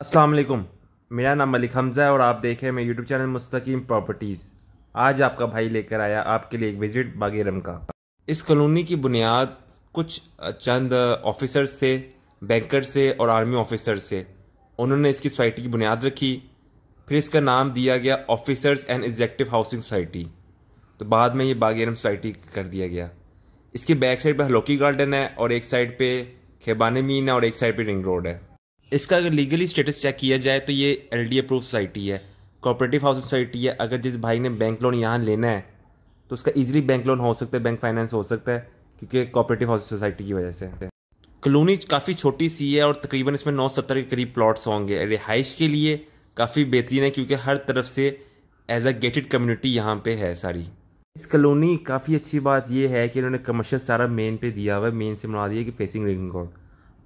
अस्सलाम वालेकुम मेरा नाम मलिक हमज़ा है और आप देख रहे हैं मेरे यूट्यूब चैनल मुस्तकीम प्रॉपर्टीज़ आज आपका भाई लेकर आया आपके लिए एक विज़िट बागेरम का इस कॉलोनी की बुनियाद कुछ चंद ऑफिसर्स थे बैंकर्स थे और आर्मी ऑफिसर्स से उन्होंने इसकी सोसाइटी की बुनियाद रखी फिर इसका नाम दिया गया officers and executive housing society तो बाद में ये बागेरम सोसाइटी कर दिया गया इसके बैक साइड पर हलोकी गार्डन है और एक साइड पर खेबानी मीन है और एक साइड पर रिंग रोड है इसका अगर लीगली स्टेटस चेक किया जाए तो ये एल डी अप्रूव सोसाइटी है कॉपरेटिव हाउस सोसाइटी है अगर जिस भाई ने बैंक लोन यहाँ लेना है तो उसका इजीली बैंक लोन हो सकता है बैंक फाइनेंस हो सकता है क्योंकि कॉपरेटिव हाउस सोसाइटी की वजह से कलोनी काफ़ी छोटी सी है और तकरीबन इसमें नौ सत्तर के करीब प्लॉट्स होंगे रिहाइश के लिए काफ़ी बेहतरीन है क्योंकि हर तरफ से एज अ गेटेड कम्युनिटी यहाँ पे है सारी इस कलोनी काफ़ी अच्छी बात यह है कि इन्होंने कमर्शियल सारा मेन पे दिया हुआ है मेन से मना दिया कि फेसिंग रिंग रोड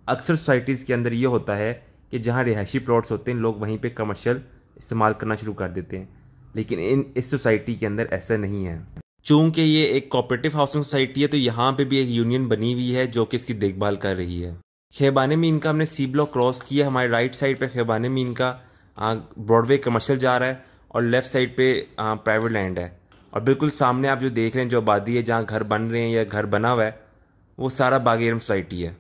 अक्सर सोसाइटीज़ के अंदर ये होता है कि जहाँ रिहायशी प्लॉट्स होते हैं लोग वहीं पर कमर्शियल इस्तेमाल करना शुरू कर देते हैं लेकिन इन इस सोसाइटी के अंदर ऐसा नहीं है चूँकि ये एक कोऑपरेटिव हाउसिंग सोसाइटी है तो यहाँ पे भी एक यूनियन बनी हुई है जो कि इसकी देखभाल कर रही है खेबाने मीन का हमने सी ब्लॉक क्रॉस किया हमारे राइट साइड पे खेबाने मीन का ब्रॉडवे कमर्शियल जा रहा है और लेफ़्ट साइड पे प्राइवेट लैंड है और बिल्कुल सामने आप जो देख रहे हैं जो आबादी है जहाँ घर बन रहे हैं या घर बना हुआ है वो सारा बागेरम सोसाइटी है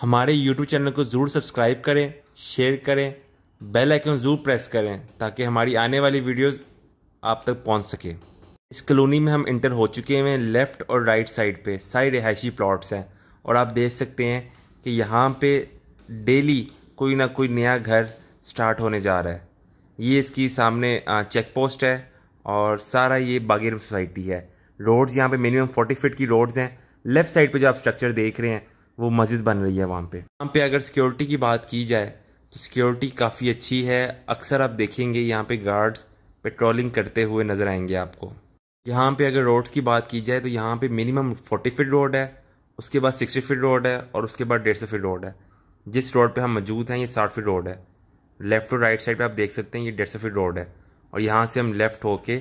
हमारे यूट्यूब चैनल को ज़रूर सब्सक्राइब करें शेयर करें बेल आइकन ज़रूर प्रेस करें ताकि हमारी आने वाली वीडियोस आप तक पहुंच सके इस कलोनी में हम इंटर हो चुके हैं लेफ़्ट और राइट साइड पे सारी रिहायशी प्लॉट्स हैं और आप देख सकते हैं कि यहाँ पे डेली कोई ना कोई नया घर स्टार्ट होने जा रहा है ये इसकी सामने चेक पोस्ट है और सारा ये बागेर सोसाइटी है रोड्स यहाँ पर मिनिमम फोर्टी फिट की रोड्स हैं लेफ़्ट साइड पर जो आप स्ट्रक्चर देख रहे हैं वो मस्जिद बन रही है वहाँ पे वहाँ पे अगर सिक्योरिटी की बात की जाए तो सिक्योरिटी काफ़ी अच्छी है अक्सर आप देखेंगे यहाँ पे गार्ड्स पेट्रोलिंग करते हुए नज़र आएंगे आपको यहाँ पे अगर रोड्स की बात की जाए तो यहाँ पे मिनिमम फोर्टी फिट रोड है उसके बाद सिक्सटी फिट रोड है और उसके बाद डेढ़ सौ फिट रोड है जिस रोड पर हम मौजूद हैं ये साठ फिट रोड है लेफ़्ट और राइट साइड पर आप देख सकते हैं ये डेढ़ सौ फिट रोड है और यहाँ से हम लेफ़्ट होके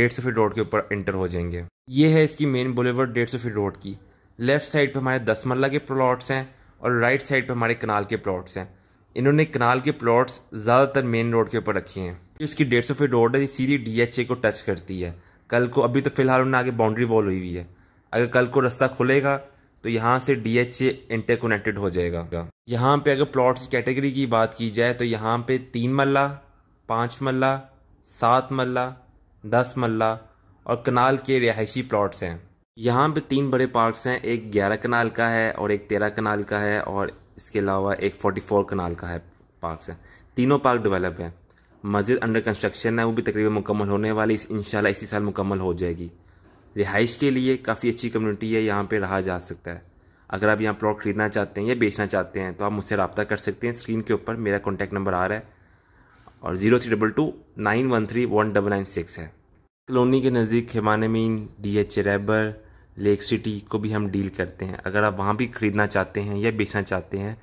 डेढ़ सौ फिट रोड के ऊपर इंटर हो जाएंगे ये है इसकी मेन बुलेवर डेढ़ सौ फिट रोड की लेफ़्ट साइड पे हमारे दस मरला के प्लॉट्स हैं और राइट साइड पे हमारे कनाल के प्लॉट्स हैं इन्होंने कनाल के प्लॉट्स ज़्यादातर मेन रोड के ऊपर रखे हैं इसकी डेढ़ सौ फीट रोड है ये सीधी ए को टच करती है कल को अभी तो फ़िलहाल उन्हें आगे बाउंड्री वॉल हुई हुई है अगर कल को रास्ता खुलेगा तो यहाँ से डी एच ए इंटरकोनेक्टेड हो जाएगा यहाँ पे अगर प्लॉट्स कैटेगरी की बात की जाए तो यहाँ पे तीन मल्ला पाँच मल्ला सात मल्ला दस मल्ला और कनाल के रिहायशी प्लॉट्स हैं यहाँ पे तीन बड़े पार्क्स हैं एक ग्यारह कनाल का है और एक तेरह कनाल का है और इसके अलावा एक फोर्टी फोर कनाल का है पार्क्स हैं तीनों पार्क डेवलप हैं मस्जिद अंडर कंस्ट्रक्शन है वो भी तकरीबन मुकम्मल होने वाली इन इसी साल मुकम्मल हो जाएगी रिहाइश के लिए काफ़ी अच्छी कम्युनिटी है यहाँ पर रहा जा सकता है अगर आप यहाँ प्लॉट खरीदना चाहते हैं या बेचना चाहते हैं तो आप मुझसे रबता कर सकते हैं स्क्रीन के ऊपर मेरा कॉन्टैक्ट नंबर आ रहा है और zero three double two nine one three one double nine six है कलोनी के नज़दीक हिमानमीन डी एच रैबर लेक सिटी को भी हम डील करते हैं अगर आप वहाँ भी ख़रीदना चाहते हैं या बेचना चाहते हैं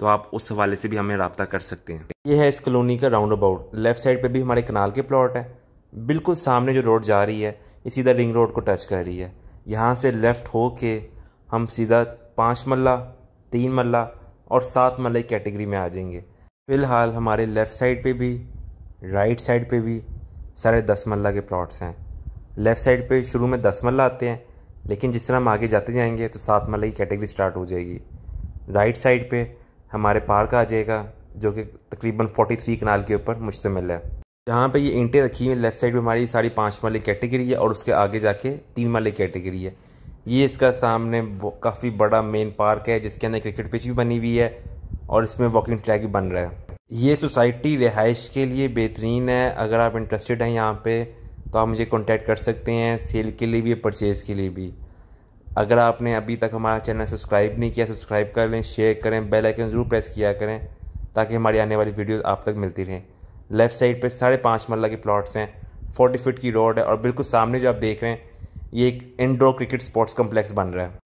तो आप उस हवाले से भी हमें रबता कर सकते हैं ये है इस कॉलोनी का राउंड अबाउट लेफ़्ट साइड पर भी हमारे कनाल के प्लॉट हैं बिल्कुल सामने जो रोड जा रही है ये सीधा रिंग रोड को टच कर रही है यहाँ से लेफ़्ट हो के हम सीधा पाँच मल्ला तीन मल्ला और सात मल्ला की कैटेगरी में आ जाएंगे फ़िलहाल हमारे लेफ़्ट साइड पे भी राइट साइड पे भी सारे दस मल्ला के प्लॉट्स हैं लेफ़्ट साइड पे शुरू में दस मल्ला आते हैं लेकिन जिस तरह हम आगे जाते जाएंगे तो सात मल की कैटेगरी स्टार्ट हो जाएगी राइट साइड पे हमारे पार्क आ जाएगा जो कि तकरीबन 43 कनाल के ऊपर मुश्तमिल है जहाँ पे ये इंटे रखी हुई लेफ्ट साइड पे हमारी साढ़े पाँच माले कैटेगरी है और उसके आगे जाके तीन माले कैटेगरी है ये इसका सामने काफ़ी बड़ा मेन पार्क है जिसके अंदर क्रिकेट पिच भी बनी हुई है और इसमें वॉकिंग ट्रैक भी बन रहा है ये सोसाइटी रिहाइश के लिए बेहतरीन है अगर आप इंटरेस्टेड हैं यहाँ पर तो आप मुझे कॉन्टैक्ट कर सकते हैं सेल के लिए भी परचेज़ के लिए भी अगर आपने अभी तक हमारा चैनल सब्सक्राइब नहीं किया सब्सक्राइब कर लें शेयर करें बेल आइकन ज़रूर प्रेस किया करें ताकि हमारी आने वाली वीडियोस आप तक मिलती रहें लेफ़्ट साइड पे साढ़े पाँच मरला के प्लॉट्स हैं फोर्टी फिट की रोड है और बिल्कुल सामने जो आप देख रहे हैं ये एक इंडोर क्रिकेट स्पोर्ट्स कम्प्लेक्स बन रहा है